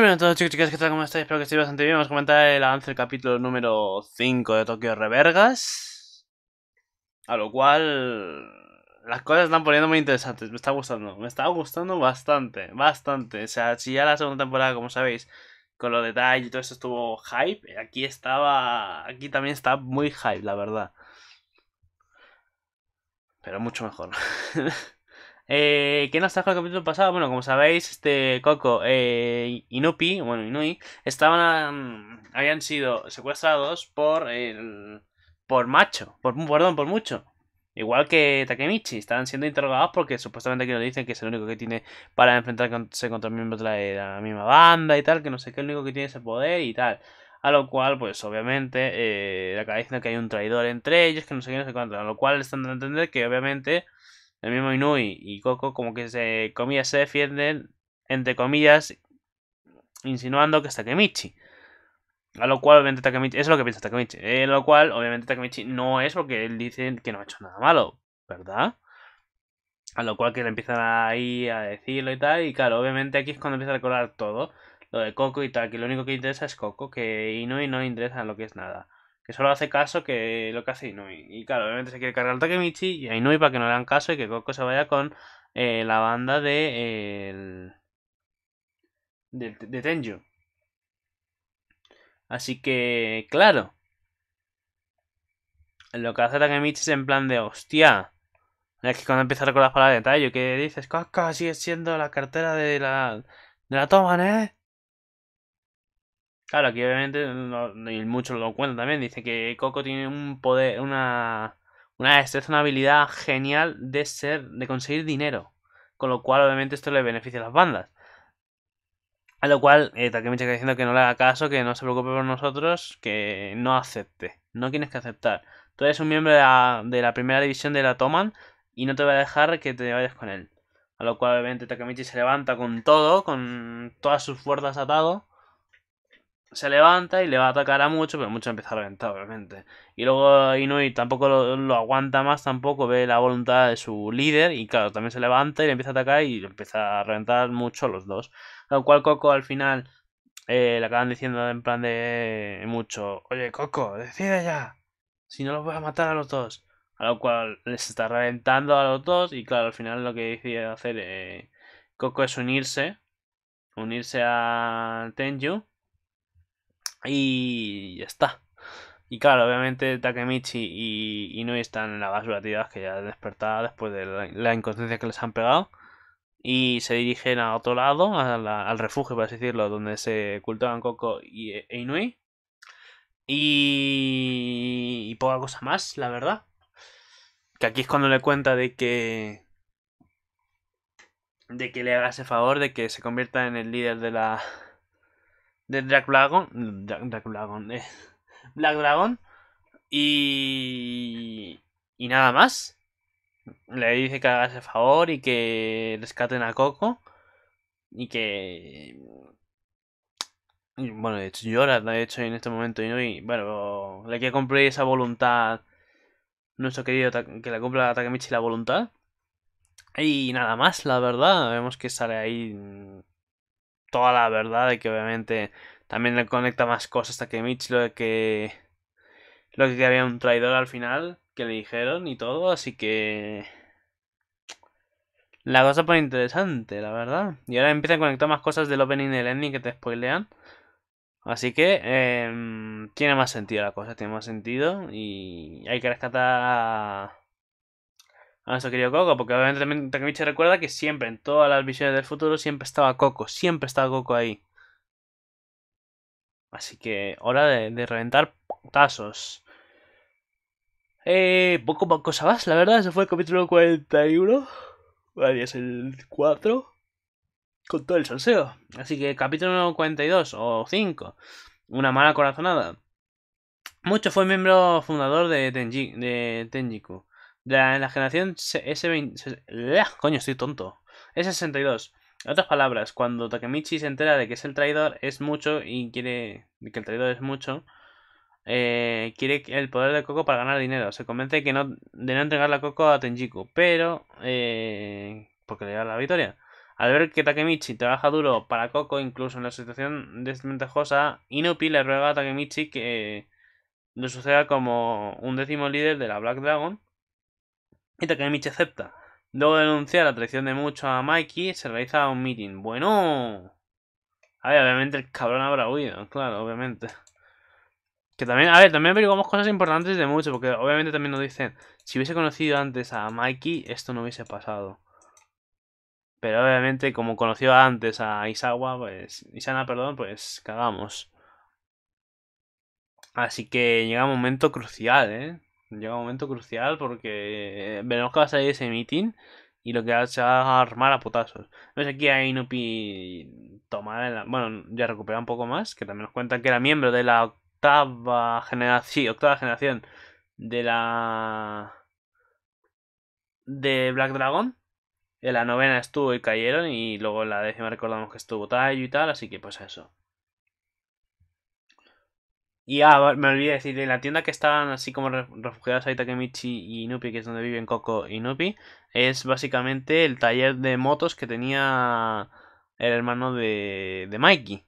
¡Hola a todos chicos chicas, ¿qué tal? ¿Cómo estáis? Espero que estéis bastante bien. Vamos a comentar el avance del capítulo número 5 de Tokio Revergas. A lo cual... Las cosas están poniendo muy interesantes, me está gustando, me está gustando bastante, bastante. O sea, si ya la segunda temporada, como sabéis, con los detalles y todo eso estuvo hype, aquí estaba, aquí también está muy hype, la verdad. Pero mucho mejor. Eh, ¿Qué nos trajo el capítulo pasado? Bueno, como sabéis, este Coco eh, Inupi, bueno, Inui, estaban. habían sido secuestrados por el. por Macho, por, perdón, por mucho. Igual que Takemichi, estaban siendo interrogados porque supuestamente aquí nos dicen que es el único que tiene para enfrentarse contra miembros de la, misma banda y tal, que no sé qué, el único que tiene ese poder y tal. A lo cual, pues obviamente, eh, cabeza diciendo que hay un traidor entre ellos, que no sé qué, no sé cuánto. A lo cual están dando a entender que obviamente el mismo Inui y Coco como que se, comillas, se defienden, entre comillas, insinuando que es Takemichi. A lo cual, obviamente, Takemichi, es lo que piensa Takemichi. Eh, lo cual, obviamente, Takemichi no es porque él dice que no ha hecho nada malo, ¿verdad? A lo cual que le empiezan ahí a decirlo y tal, y claro, obviamente aquí es cuando empieza a recordar todo, lo de Coco y tal, que lo único que interesa es Coco, que Inui no interesa lo que es nada que solo hace caso que lo que hace Inui. Y claro, obviamente se quiere cargar al Takemichi y a Inui para que no le hagan caso y que Coco se vaya con eh, la banda de, de, Tenju. Así que, claro. Lo que hace Takemichi es en plan de hostia. Es que cuando empieza a recordar para palabras detalle, que dices, Coco sigue siendo la cartera de la, de la toma ¿eh? Claro, aquí obviamente, y muchos lo cuentan también, dice que Coco tiene un poder, una, una destreza, una habilidad genial de ser, de conseguir dinero. Con lo cual, obviamente, esto le beneficia a las bandas. A lo cual, eh, Takemichi está diciendo que no le haga caso, que no se preocupe por nosotros, que no acepte. No tienes que aceptar. Tú eres un miembro de la, de la primera división de la Toman y no te va a dejar que te vayas con él. A lo cual, obviamente, Takemichi se levanta con todo, con todas sus fuerzas atado se levanta y le va a atacar a mucho, pero mucho empieza a reventar, obviamente. Y luego Inui tampoco lo, aguanta más, tampoco ve la voluntad de su líder, y claro, también se levanta y le empieza a atacar y empieza a reventar mucho los dos. Lo cual Coco al final eh, le acaban diciendo en plan de mucho, oye Coco, decide ya, si no los voy a matar a los dos. A lo cual les está reventando a los dos y claro, al final lo que decide hacer eh, Coco es unirse, unirse a Tenju y ya está. Y claro, obviamente Takemichi y, Inui están en la basura que ya despertada después de la, inconsciencia que les han pegado. Y se dirigen a otro lado, al refugio, por así decirlo, donde se cultivan Coco y, e, e Inui. Y, y poca cosa más, la verdad. Que aquí es cuando le cuenta de que de que le haga ese favor de que se convierta en el líder de la de Black Dragon... Eh, Black Dragon y y nada más. Le dice que haga ese favor y que rescaten a Coco y que bueno, de hecho llora, de hecho en este momento y no bueno, le quiere cumplir esa voluntad nuestro querido que le cumpla a Takemichi la voluntad. Y nada más, la verdad, vemos que sale ahí toda la verdad de que obviamente también le conecta más cosas hasta que Mitch lo que lo que había un traidor al final que le dijeron y todo, así que la cosa pone interesante, la verdad. Y ahora empieza a conectar más cosas del opening del ending que te spoilean. Así que em, tiene más sentido la cosa, tiene más sentido y hay que rescatar a nuestro querido Coco, porque obviamente también recuerda que siempre, en todas las visiones del futuro, siempre estaba Coco, siempre estaba Coco ahí. Así que hora de, reventar tazos. Eh, poco más cosa más, la verdad, ese fue el capítulo 41. Ahí es el 4. Con todo el salseo. Así que capítulo 42 o 5. Una mala corazonada. Mucho fue miembro fundador de, de Tenjiku. La, la generación S20... Coño, estoy tonto. S62. En otras palabras, cuando Takemichi se entera de que es el traidor, es mucho y quiere... que el traidor es mucho. Eh, quiere el poder de Coco para ganar dinero. Se convence que no, de no entregar la Coco a Tenjiku, pero... Eh, porque le da la victoria. Al ver que Takemichi trabaja duro para Coco, incluso en la situación desventajosa, Inupi le ruega a Takemichi que lo suceda como un décimo líder de la Black Dragon y Takemichi acepta. Luego de denunciar la traición de Mucho a Mikey, se realiza un meeting. Bueno. A ver, obviamente el cabrón habrá huido, claro, obviamente. Que también, a ver, también averiguamos cosas importantes de mucho, porque obviamente también nos dicen, si hubiese conocido antes a Mikey, esto no hubiese pasado. Pero obviamente, como conoció antes a Isawa, pues. Isana, perdón, pues cagamos. Así que llega un momento crucial, ¿eh? Llega un momento crucial porque eh, veremos que va a salir ese meeting y lo que va a armar a putazos. Ves aquí hay Inupi tomar Bueno, ya recupera un poco más, que también nos cuentan que era miembro de la octava generación... octava generación de la... de Black Dragon. En la novena estuvo y cayeron y luego en la décima recordamos que estuvo Tayo y tal, así que pues eso. Y ah, me olvidé decir, de la tienda que están así como refugiados ahí Takemichi y Nupi que es donde viven Coco y Nupi es básicamente el taller de motos que tenía el hermano de, de Mikey.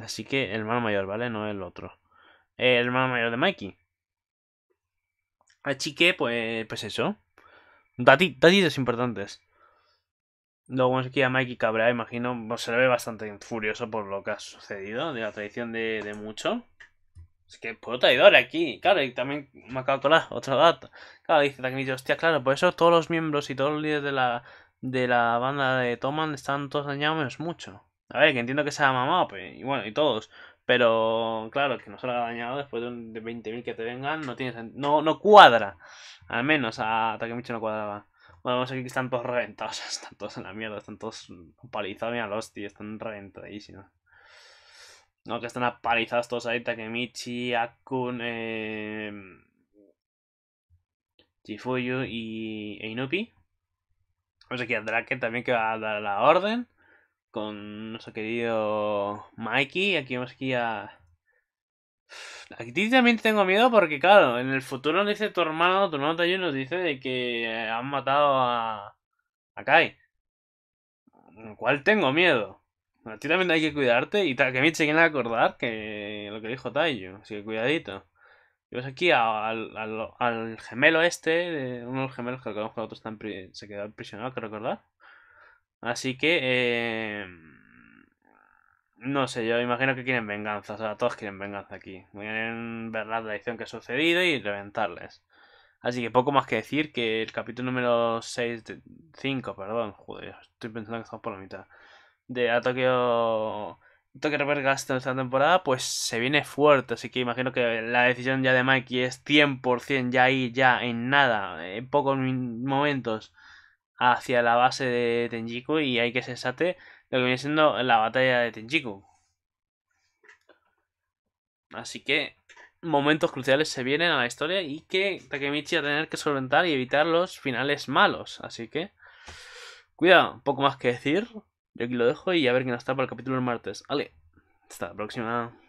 Así que el hermano mayor, ¿vale? No el otro. El hermano mayor de Mikey. Así que, pues, pues eso. Dati, es importantes. Luego aquí a Mikey Cabrera, imagino, pues, se le ve bastante furioso por lo que ha sucedido, de la tradición de, de mucho que puro traidor aquí, claro, y también me ha calculado otra data dato. Claro, dice Takemichi, hostia, claro, por eso todos los miembros y todos los líderes de la, de la banda de Toman están todos dañados menos mucho. A ver, que entiendo que sea ha mamado, y bueno, y todos. Pero claro, que no se lo ha dañado después de, 20.000 que te vengan, no tiene no, no cuadra. Al menos a Takemichi no cuadraba. Bueno, vamos a que están todos reventados, están todos en la mierda, están todos palizados, mira, los tíos, están reventadísimos. ¿no? Que están apalizados todos ahí, Takemichi, Akun, Chifuyu em, y e Inupi. Vamos aquí a Draken también que va a dar la orden. Con nuestro querido Mikey. Aquí vamos aquí a... Aquí también tengo miedo porque claro, en el futuro nos dice tu hermano, tu hermano nos dice de que han matado a... a Kai. Lo cual tengo miedo tú también hay que cuidarte y se tiene a acordar que lo que dijo Taiyo, así que cuidadito. Y aquí al, al, gemelo este, uno de los gemelos que acabamos el otro están, se quedó prisionado, que recordar. Así que, em, no sé, yo imagino que quieren venganza, o sea, todos quieren venganza aquí. a ver la traición que ha sucedido y reventarles. Así que poco más que decir que el capítulo número 6 de 5, perdón, joder, estoy pensando que estamos por la mitad de a Tokio Tokyo Gaston esta temporada, pues se viene fuerte. Así que imagino que la decisión ya de Mikey es 100% ya ahí, ya en nada, en pocos momentos, hacia la base de Tenjiku. Y hay que sensate lo que viene siendo la batalla de Tenjiku. Así que momentos cruciales se vienen a la historia y que Takemichi va a tener que solventar y evitar los finales malos. Así que, cuidado, poco más que decir. Yo aquí lo dejo y a ver qué está para el capítulo el martes. Vale, hasta la próxima.